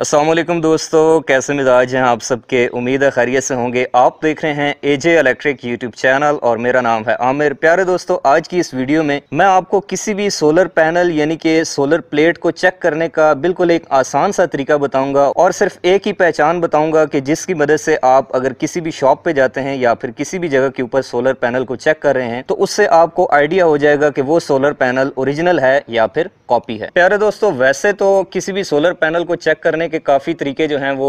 असलम दोस्तों कैसे मिजाज हैं आप सबके उम्मीद है खैरियत से होंगे आप देख रहे हैं A J electric YouTube channel और मेरा नाम है आमिर प्यारे दोस्तों आज की इस वीडियो में मैं आपको किसी भी सोलर पैनल यानी कि सोलर प्लेट को चेक करने का बिल्कुल एक आसान सा तरीका बताऊंगा और सिर्फ एक ही पहचान बताऊंगा कि जिसकी मदद से आप अगर किसी भी शॉप पे जाते हैं या फिर किसी भी जगह के ऊपर सोलर पैनल को चेक कर रहे हैं तो उससे आपको आइडिया हो जाएगा कि वो सोलर पैनल ओरिजिनल है या फिर कॉपी है प्यारे दोस्तों वैसे तो किसी भी सोलर पैनल को चेक करने के काफ़ी तरीके जो हैं वो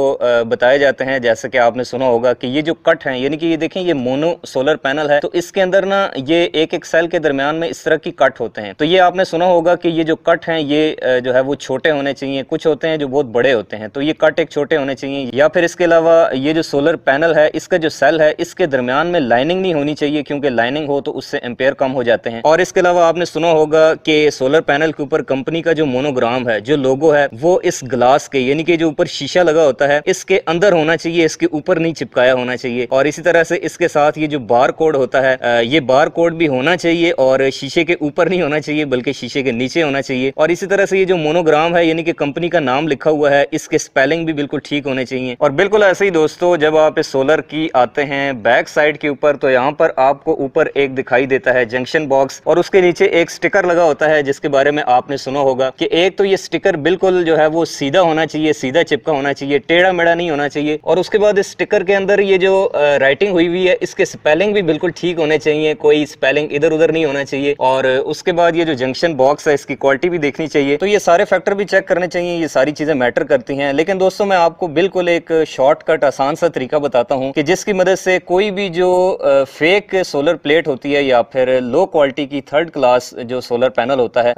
बताए जाते हैं जैसे कि आपने सुना होगा कि ये जो कट हैं यानी कि ये देखें ये मोनो सोलर पैनल है तो इसके अंदर ना ये एक एक सेल के दरमियान में इस तरह की कट होते हैं तो ये आपने सुना होगा कि ये जो कट हैं ये जो है वो छोटे होने चाहिए कुछ होते हैं जो बहुत बड़े होते हैं तो ये कट एक छोटे होने चाहिए या फिर इसके अलावा ये जो सोलर पैनल है इसका जो सेल है इसके दरमियान में लाइनिंग नहीं होनी चाहिए क्योंकि लाइनिंग हो तो उससे एम्पेयर कम हो जाते हैं और इसके अलावा आपने सुना होगा कि सोलर पैनल के ऊपर कंपनी का जो मोनोग्राम है जो लोगो है वो इस ग्लास के यानी के जो ऊपर शीशा लगा होता है इसके अंदर होना चाहिए इसके ऊपर नहीं चिपकाया होना चाहिए और इसी तरह से इसके साथ ये जो बार कोड होता है ये बार कोड भी होना चाहिए और शीशे के ऊपर नहीं होना चाहिए बल्कि शीशे के नीचे होना चाहिए और इसी तरह से ये जो मोनोग्राम है यानी कि कंपनी का नाम लिखा हुआ है इसके स्पेलिंग भी बिल्कुल ठीक होने चाहिए और बिल्कुल ऐसे ही दोस्तों जब आप इस सोलर की आते हैं बैक साइड के ऊपर तो यहाँ पर आपको ऊपर एक दिखाई देता है जंक्शन बॉक्स और उसके नीचे एक स्टिकर लगा होता है जिसके बारे में आपने सुना होगा कि एक तो ये स्टिकर बिल्कुल जो है वो सीधा होना चाहिए सीधा चिपका होना चाहिए टेढ़ा मेढ़ा नहीं होना चाहिए और उसके बाद इस स्टिकर के अंदर ये जो राइटिंग हुई हुई है इसके स्पेलिंग भी बिल्कुल ठीक होने चाहिए कोई स्पेलिंग इधर उधर नहीं होना चाहिए और उसके बाद ये जो जंक्शन बॉक्स है इसकी क्वालिटी भी देखनी चाहिए तो ये सारे फैक्टर भी चेक करने चाहिए ये सारी चीजें मैटर करती हैं लेकिन दोस्तों मैं आपको बिल्कुल एक शॉर्टकट आसान सा तरीका बताता हूँ कि जिसकी मदद से कोई भी जो फेक सोलर प्लेट होती है या फिर लो क्वालिटी की थर्ड क्लास जो सोलर पैनल होता है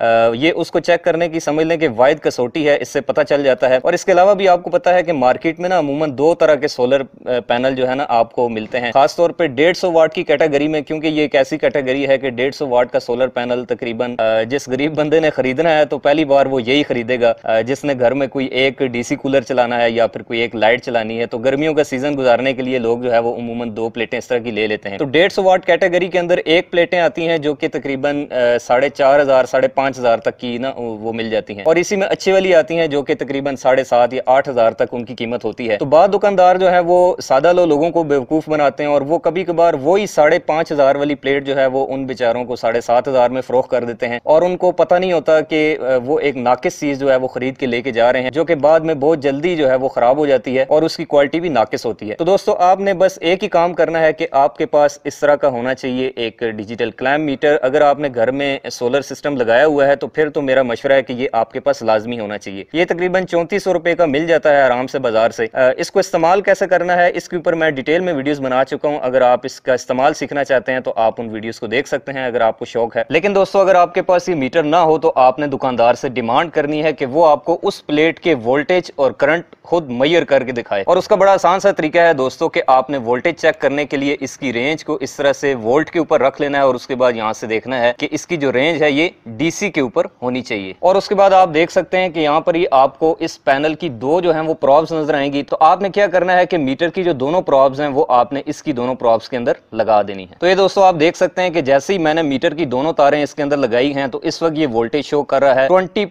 ये उसको चेक करने की समझ लें कि वायद कसौटी है इससे पता चल जाता है और इसके अलावा भी आपको पता है कि मार्केट में ना अमूमन दो तरह के सोलर पैनल जो है ना आपको मिलते हैं खासतौर पर डेढ़ सौ वाट की कैटेगरी में क्योंकि ये एक ऐसी कैटेगरी है कि डेढ़ सौ वाट का सोलर पैनल तकरीबन जिस गरीब बंदे ने खरीदना है तो पहली बार वो यही खरीदेगा जिसने घर में कोई एक डीसी कूलर चलाना है या फिर कोई एक लाइट चलानी है तो गर्मियों का सीजन गुजारने के लिए लोग जो है वो अमूमन दो प्लेटें इस तरह की ले लेते हैं तो डेढ़ सौ वाट कैटेगरी के अंदर एक प्लेटें आती हैं जो कि तकरीबन साढ़े चार हजार साढ़े पांच हजार तक की ना वो मिल जाती हैं और इसी में अच्छी वाली आती हैं जो कि तकरीबन साढ़े सात सात या आठ हज़ार तक उनकी कीमत होती है तो बाद दुकानदार जो है वो सादा लो लोगों को बेवकूफ़ बनाते हैं और वो कभी कभार वही साढ़े पांच हज़ार वाली प्लेट जो है वो उन बेचारों को साढ़े सात हज़ार में फ़रोख कर देते हैं और उनको पता नहीं होता कि वो एक नाकिस चीज़ जो है वो ख़रीद के लेके जा रहे हैं जो कि बाद में बहुत जल्दी जो है वो ख़राब हो जाती है और उसकी क्वालिटी भी नाकिस होती है तो दोस्तों आपने बस एक ही काम करना है कि आपके पास इस तरह का होना चाहिए एक डिजिटल क्लैम मीटर अगर आपने घर में सोलर सिस्टम लगाया हुआ है तो फिर तो मेरा मशवरा है कि ये आपके पास लाजमी होना चाहिए ये तकरीबन चौंतीस सौ रुपए का मिल जाता है आराम से बाजार से इसको इस्तेमाल कैसे करना है इसके ऊपर मैं डिटेल में वीडियोस बना चुका हूँ अगर आप इसका इस्तेमाल सीखना चाहते हैं तो आप उन वीडियोस को देख सकते हैं अगर आपको शौक है लेकिन दोस्तों अगर आपके पास ये मीटर ना हो तो आपने दुकानदार से डिमांड करनी है कि वो आपको उस प्लेट के वोल्टेज और करंट खुद मैयर करके दिखाए और उसका बड़ा आसान सा तरीका है दोस्तों की आपने वोल्टेज चेक करने के लिए इसकी रेंज को इस तरह से वोल्ट के ऊपर रख लेना है और उसके बाद यहाँ से देखना है कि इसकी जो रेंज है ये डीसी के ऊपर होनी चाहिए और उसके बाद आप देख सकते हैं कि यहाँ पर ही आपको इस पैनल आर्टिकल की दो जो हैं वो प्रॉब्स नजर आएंगी तो आपने क्या करना है कि मीटर की जो दोनों प्रॉब्स हैं वो आपने इसकी दोनों प्रॉब्स के अंदर लगा देनी है तो ये दोस्तों आप देख सकते हैं कि जैसे ही मैंने मीटर की दोनों तारें इसके अंदर लगाई हैं तो इस वक्त ये वोल्टेज शो कर रहा है ट्वेंटी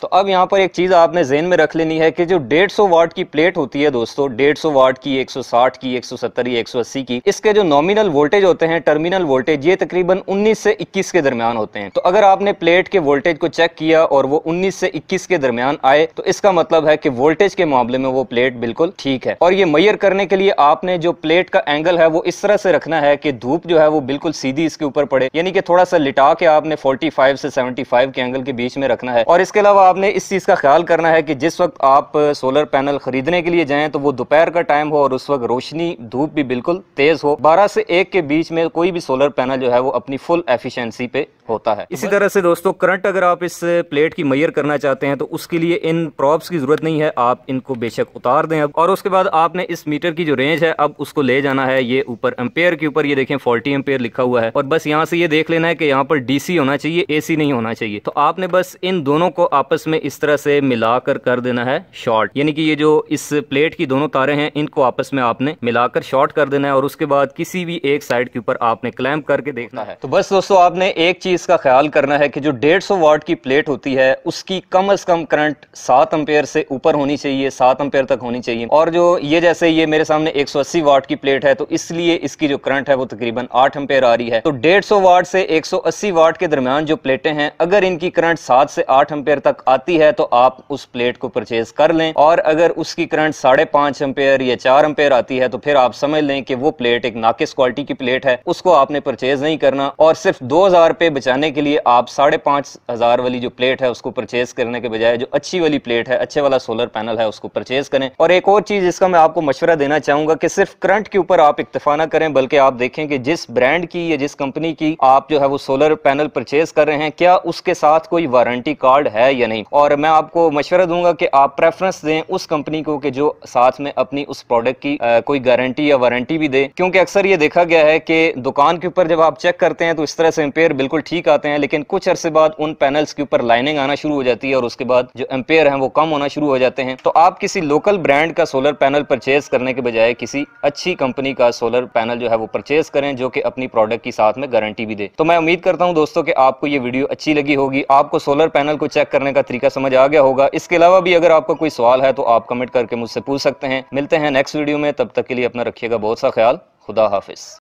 तो अब यहाँ पर एक चीज़ आपने जेन में रख लेनी है कि जो 150 वाट की प्लेट होती है दोस्तों 150 वाट की 160 की 170 सौ 180 की इसके जो नॉमिनल वोल्टेज होते हैं टर्मिनल वोल्टेज ये तकरीबन 19 से 21 के दरमियान होते हैं तो अगर आपने प्लेट के वोल्टेज को चेक किया और वो 19 से 21 के दरमियान आए तो इसका मतलब है कि वोल्टेज के मामले में वो प्लेट बिल्कुल ठीक है और ये मैयर करने के लिए आपने जो प्लेट का एंगल है वो इस तरह से रखना है कि धूप जो है वो बिल्कुल सीधी इसके ऊपर पड़े यानी कि थोड़ा सा लिटा के आपने फोर्टी से सेवेंटी के एंगल के बीच में रखना है और इसके अलावा आप आपने इस चीज़ का ख्याल करना है कि जिस वक्त आप सोलर पैनल खरीदने के लिए जाएं तो वो दोपहर का टाइम हो और उस वक्त रोशनी धूप भी बिल्कुल तेज़ हो बारह से एक के बीच में कोई भी सोलर पैनल जो है वो अपनी फुल एफिशिएंसी पे होता है इसी तरह से दोस्तों करंट अगर आप इस प्लेट की मैयर करना चाहते हैं तो उसके लिए इन प्रॉप्स की ज़रूरत नहीं है आप इनको बेशक उतार दें अब और उसके बाद आपने इस मीटर की जो रेंज है अब उसको ले जाना है ये ऊपर एम्पेयर के ऊपर ये देखें फोर्टी एम्पेयर लिखा हुआ है और बस यहाँ से ये देख लेना है कि यहाँ पर डीसी होना चाहिए ए नहीं होना चाहिए तो आपने बस इन दोनों को आपस आपस में इस तरह से मिलाकर कर देना है शॉर्ट यानी कि ये जो इस प्लेट की दोनों तारे हैं इनको आपस में आपने मिलाकर शॉर्ट कर देना है और उसके बाद किसी भी एक साइड के ऊपर आपने क्लैम्प करके देखना है तो बस दोस्तों आपने एक चीज का ख्याल करना है कि जो डेढ़ सौ की प्लेट होती है उसकी कम अज कम करंट सात अम्पेयर से ऊपर होनी चाहिए सात अम्पेयर तक होनी चाहिए और जो ये जैसे ये मेरे सामने एक वाट की प्लेट है तो इसलिए इसकी जो करंट है वो तकरीबन आठ एम्पेयर आ रही है तो 150 वाट से 180 वाट के दरमियान जो प्लेटें हैं अगर इनकी करंट सात से आठ एम्पेयर तक आती है तो आप उस प्लेट को परचेज कर लें और अगर उसकी करंट साढ़े पांच एम्पेयर या चार एम्पेयर आती है तो फिर आप समझ लें कि वो प्लेट एक नाकिस क्वालिटी की प्लेट है उसको आपने परचेज नहीं करना और सिर्फ दो हज़ार रुपये बचाने के लिए आप साढ़े पांच हज़ार वाली जो प्लेट है उसको परचेज करने के बजाय जो अच्छी वाली प्लेट है अच्छे वाला सोलर पैनल है उसको परचेज करें और एक और चीज़ इसका मैं आपको मशवरा देना चाहूंगा कि सिर्फ करंट के ऊपर आप इतफा ना करें बल्कि आप देखें कि जिस ब्रांड की या जिस कंपनी की आप जो है वो सोलर पैनल परचेज कर रहे हैं क्या उसके साथ कोई वारंटी कार्ड है या नहीं नहीं और मैं आपको मशवरा दूंगा कि आप प्रेफरेंस दें उस कंपनी को कि जो साथ में अपनी उस प्रोडक्ट की आ, कोई गारंटी या वारंटी भी दे क्योंकि अक्सर ये देखा गया है कि दुकान के ऊपर जब आप चेक करते हैं तो इस तरह से एम्पेयर बिल्कुल ठीक आते हैं लेकिन कुछ अरसे बाद उन पैनल्स के ऊपर लाइनिंग आना शुरू हो जाती है और उसके बाद जो एम्पेयर है वो कम होना शुरू हो जाते हैं तो आप किसी लोकल ब्रांड का सोलर पैनल परचेज करने के बजाय किसी अच्छी कंपनी का सोलर पैनल जो है वो परचेज करें जो कि अपनी प्रोडक्ट की साथ में गारंटी भी दे तो मैं उम्मीद करता हूँ दोस्तों कि आपको ये वीडियो अच्छी लगी होगी आपको सोलर पैनल को चेक करने का तरीका समझ आ गया होगा इसके अलावा भी अगर आपका कोई सवाल है तो आप कमेंट करके मुझसे पूछ सकते हैं मिलते हैं नेक्स्ट वीडियो में तब तक के लिए अपना रखिएगा बहुत सा ख्याल खुदा हाफिज़